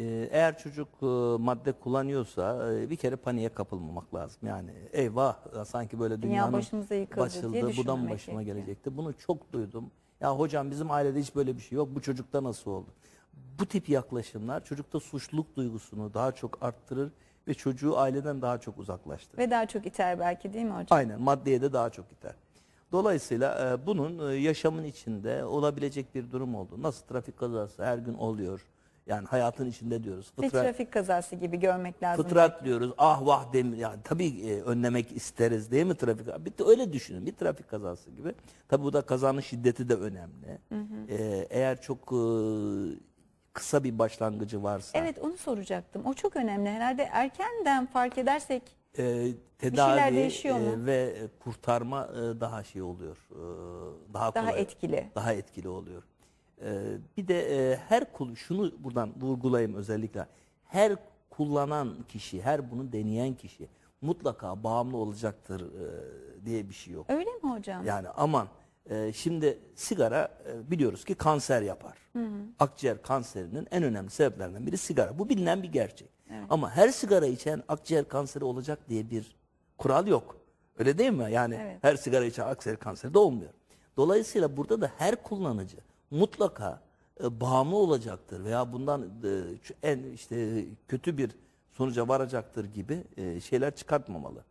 Ee, eğer çocuk e, madde kullanıyorsa e, bir kere paniğe kapılmamak lazım. Yani eyvah sanki böyle Dünya başımıza yıkıldı başıldı, bu da başıma gerekiyor. gelecekti. Bunu çok duydum. Ya hocam bizim ailede hiç böyle bir şey yok. Bu çocukta nasıl oldu? Bu tip yaklaşımlar çocukta suçluluk duygusunu daha çok arttırır ve çocuğu aileden daha çok uzaklaştırır. Ve daha çok iter belki değil mi hocam? Aynen maddeye de daha çok iter. Dolayısıyla e, bunun yaşamın içinde olabilecek bir durum oldu. Nasıl trafik kazası her gün oluyor yani hayatın içinde diyoruz. Fıtrat, bir trafik kazası gibi görmek lazım. Fıtrat belki. diyoruz. Ah vah demir. Yani tabii e, önlemek isteriz değil mi trafik? Bir de öyle düşünün. Bir trafik kazası gibi. Tabii bu da kazanın şiddeti de önemli. Hı hı. E, eğer çok e, kısa bir başlangıcı varsa. Evet onu soracaktım. O çok önemli. Herhalde erkenden fark edersek e, tedavi e, ve kurtarma e, daha şey oluyor. E, daha daha kolay, etkili. Daha etkili oluyor. Ee, bir de e, her kul şunu buradan vurgulayayım özellikle. Her kullanan kişi, her bunu deneyen kişi mutlaka bağımlı olacaktır e, diye bir şey yok. Öyle mi hocam? Yani aman e, şimdi sigara biliyoruz ki kanser yapar. Hı hı. Akciğer kanserinin en önemli sebeplerinden biri sigara. Bu bilinen bir gerçek. Evet. Ama her sigara içen akciğer kanseri olacak diye bir kural yok. Öyle değil mi? Yani evet. her sigara içen akciğer kanseri de olmuyor. Dolayısıyla burada da her kullanıcı mutlaka e, bağımlı olacaktır veya bundan e, en işte kötü bir sonuca varacaktır gibi e, şeyler çıkartmamalı.